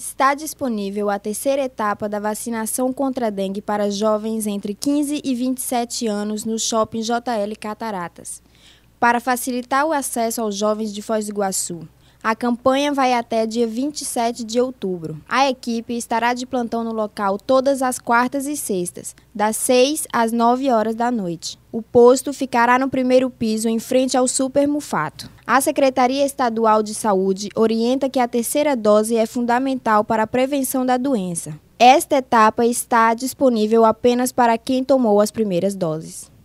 Está disponível a terceira etapa da vacinação contra a dengue para jovens entre 15 e 27 anos no shopping JL Cataratas, para facilitar o acesso aos jovens de Foz do Iguaçu. A campanha vai até dia 27 de outubro. A equipe estará de plantão no local todas as quartas e sextas, das 6 às 9 horas da noite. O posto ficará no primeiro piso, em frente ao Super Mufato. A Secretaria Estadual de Saúde orienta que a terceira dose é fundamental para a prevenção da doença. Esta etapa está disponível apenas para quem tomou as primeiras doses.